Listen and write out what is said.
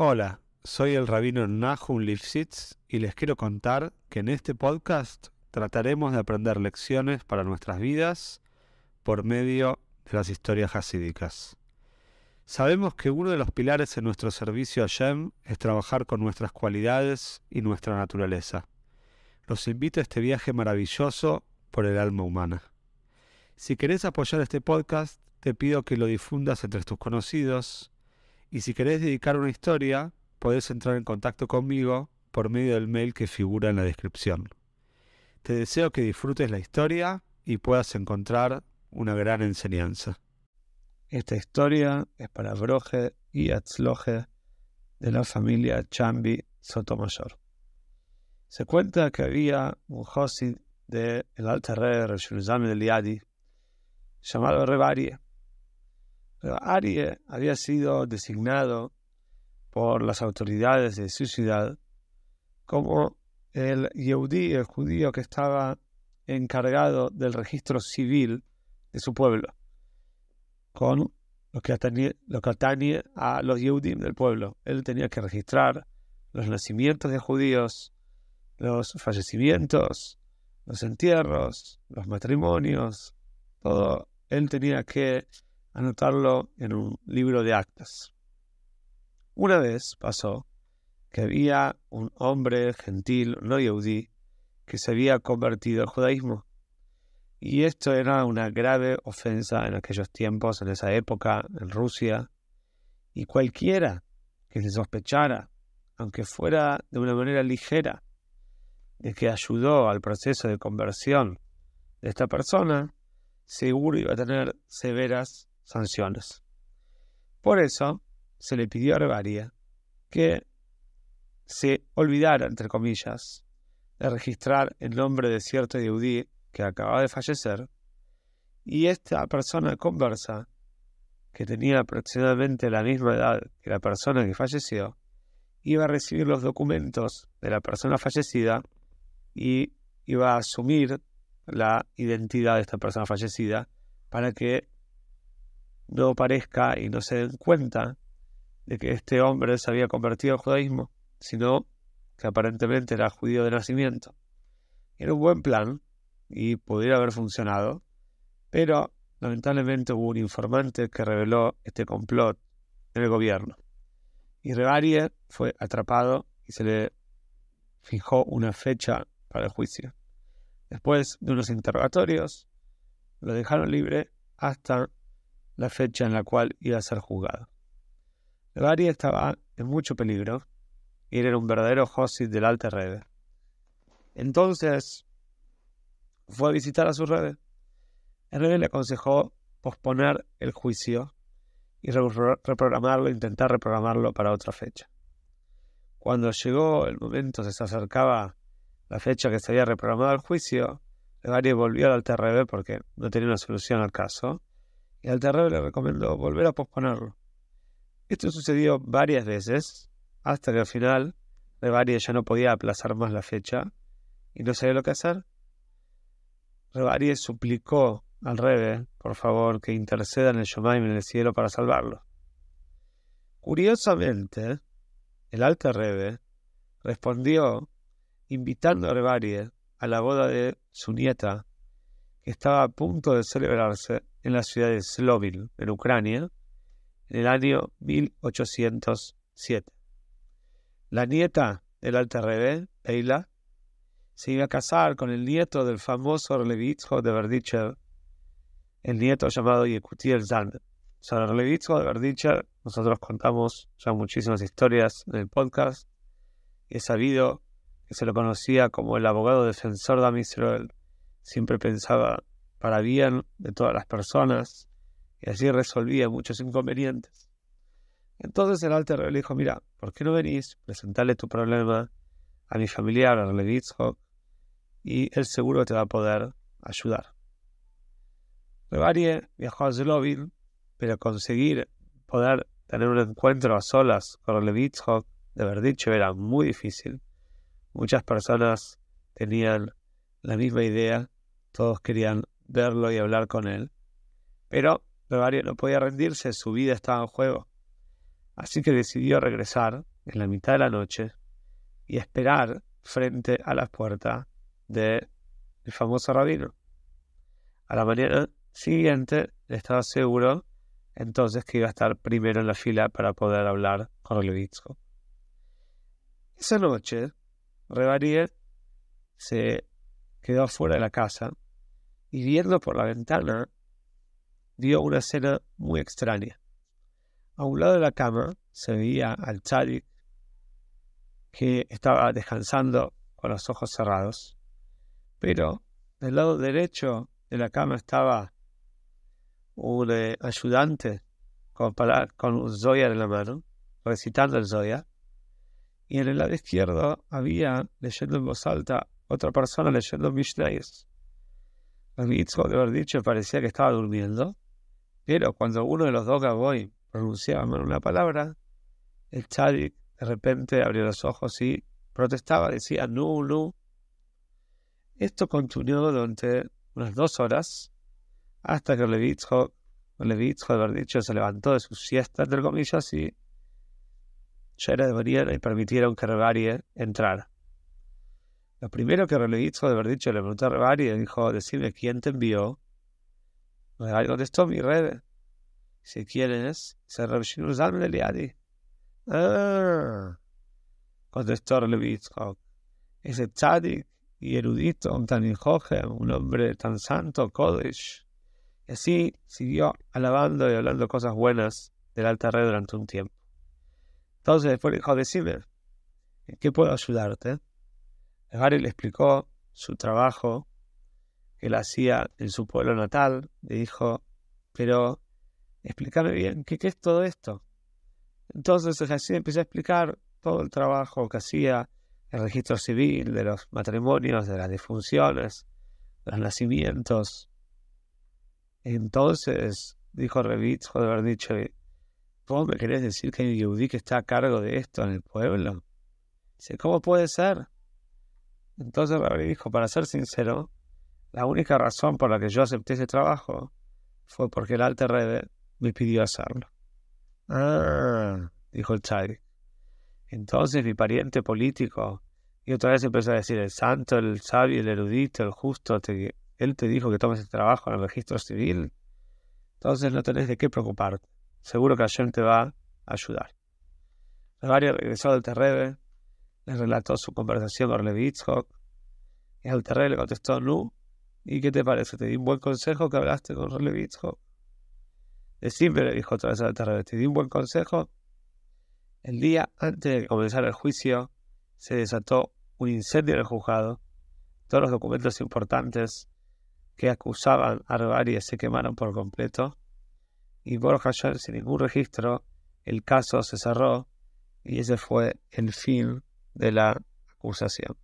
Hola, soy el rabino Nahum Lifshitz y les quiero contar que en este podcast trataremos de aprender lecciones para nuestras vidas por medio de las historias hasídicas. Sabemos que uno de los pilares en nuestro servicio a Shem es trabajar con nuestras cualidades y nuestra naturaleza. Los invito a este viaje maravilloso por el alma humana. Si querés apoyar este podcast, te pido que lo difundas entre tus conocidos, y si querés dedicar una historia, podés entrar en contacto conmigo por medio del mail que figura en la descripción. Te deseo que disfrutes la historia y puedas encontrar una gran enseñanza. Esta historia es para Broje y Atzloje de la familia Chambi Sotomayor. Se cuenta que había un Josi de el alta red de del Yadi llamado Rebarie, eh, había sido designado por las autoridades de su ciudad como el Yehudi, el judío que estaba encargado del registro civil de su pueblo, con lo que atañe, a los Yehudim del pueblo. Él tenía que registrar los nacimientos de judíos, los fallecimientos, los entierros, los matrimonios, todo. Él tenía que anotarlo en un libro de actas. Una vez pasó que había un hombre gentil, no yaudí, que se había convertido al judaísmo. Y esto era una grave ofensa en aquellos tiempos, en esa época, en Rusia. Y cualquiera que se sospechara, aunque fuera de una manera ligera, de que ayudó al proceso de conversión de esta persona, seguro iba a tener severas sanciones. Por eso se le pidió a Herbaria que se olvidara, entre comillas, de registrar el nombre de cierto deudí que acababa de fallecer, y esta persona conversa, que tenía aproximadamente la misma edad que la persona que falleció, iba a recibir los documentos de la persona fallecida y iba a asumir la identidad de esta persona fallecida para que no parezca y no se den cuenta de que este hombre se había convertido al judaísmo, sino que aparentemente era judío de nacimiento. Era un buen plan y pudiera haber funcionado, pero lamentablemente hubo un informante que reveló este complot en el gobierno. Y Rebarie fue atrapado y se le fijó una fecha para el juicio. Después de unos interrogatorios, lo dejaron libre hasta la fecha en la cual iba a ser juzgado. Levari estaba en mucho peligro y era un verdadero host del alta red Entonces fue a visitar a su Rebe. El Rebe le aconsejó posponer el juicio y reprogramarlo, intentar reprogramarlo para otra fecha. Cuando llegó el momento, se acercaba la fecha que se había reprogramado el juicio, Levari volvió al alta porque no tenía una solución al caso y al le recomendó volver a posponerlo. Esto sucedió varias veces, hasta que al final Revarie ya no podía aplazar más la fecha y no sabía lo que hacer. Revarie suplicó al Rebe, por favor, que interceda en el Shomaim en el cielo para salvarlo. Curiosamente, el alta respondió invitando a Revarie a la boda de su nieta, que estaba a punto de celebrarse en la ciudad de Slovil, en Ucrania, en el año 1807. La nieta del alta rebel, Eila, se iba a casar con el nieto del famoso Orlevitzko de Verdicher, el nieto llamado Yekutiel Zand. Sobre de Verdicher, nosotros contamos ya muchísimas historias en el podcast. He sabido que se lo conocía como el abogado defensor de Amisrael. Siempre pensaba para bien de todas las personas y así resolvía muchos inconvenientes. Entonces el alter le dijo, mira, ¿por qué no venís? Presentarle tu problema a mi familiar, a y él seguro te va a poder ayudar. Revarie viajó a Zelovin, pero conseguir poder tener un encuentro a solas con Levitzhock, de haber dicho, era muy difícil. Muchas personas tenían la misma idea, todos querían verlo y hablar con él. Pero Revarie no podía rendirse, su vida estaba en juego. Así que decidió regresar en la mitad de la noche y esperar frente a la puerta... del famoso rabino. A la mañana siguiente estaba seguro entonces que iba a estar primero en la fila para poder hablar con Levitsko... Esa noche, Rebarie se quedó fuera de la casa y viendo por la ventana, vio una escena muy extraña. A un lado de la cama se veía al Tzadik que estaba descansando con los ojos cerrados, pero del lado derecho de la cama estaba un eh, ayudante con, con un Zoya en la mano, recitando el Zoya, y en el lado izquierdo había, leyendo en voz alta, otra persona leyendo Mishnayos de haber dicho, parecía que estaba durmiendo, pero cuando uno de los dos Gaboy pronunciaba una palabra, el Tzadik de repente abrió los ojos y protestaba, decía nu, nu. Esto continuó durante unas dos horas, hasta que Levitzko, de haber dicho, se levantó de sus siestas entre comillas, y ya era de mañana y permitieron que Rebarie entrara. Lo primero que hizo de haber dicho, le preguntó a Rebari, le dijo, decime quién te envió. Rebari contestó, mi rebe. Si quieres, se Rabshinuzan Leliadi. Ah, contestó «es Ese tzadik y erudito, un tan un hombre tan santo, Kodesh. Y así siguió alabando y hablando cosas buenas del alta red durante un tiempo. Entonces después dijo, decime, ¿en qué puedo ayudarte? Gary le explicó su trabajo que él hacía en su pueblo natal. Le dijo, pero explícame bien, ¿qué, es todo esto? Entonces así empecé a explicar todo el trabajo que hacía, el registro civil, de los matrimonios, de las defunciones, de los nacimientos. Entonces dijo Revit, de haber dicho, ¿Cómo me querés decir que hay un yudí que está a cargo de esto en el pueblo? Dice, ¿cómo puede ser? Entonces Rabbi dijo, para ser sincero, la única razón por la que yo acepté ese trabajo fue porque el Alter me pidió hacerlo. Ah, dijo el Chai. Entonces mi pariente político, y otra vez empezó a decir, el santo, el sabio, el erudito, el justo, él te dijo que tomes el trabajo en el registro civil. Entonces no tenés de qué preocuparte. Seguro que Hashem te va a ayudar. Rabari regresó del Terrebe le relató su conversación con Levi Hitchcock. Y al terreno le contestó, ¿y qué te parece? ¿Te di un buen consejo que hablaste con Levi Hitchcock? Decime, le dijo otra vez al terreno, ¿te di un buen consejo? El día antes de comenzar el juicio, se desató un incendio en el juzgado. Todos los documentos importantes que acusaban a y se quemaron por completo. Y Borja sin ningún registro, el caso se cerró y ese fue el fin de la acusación.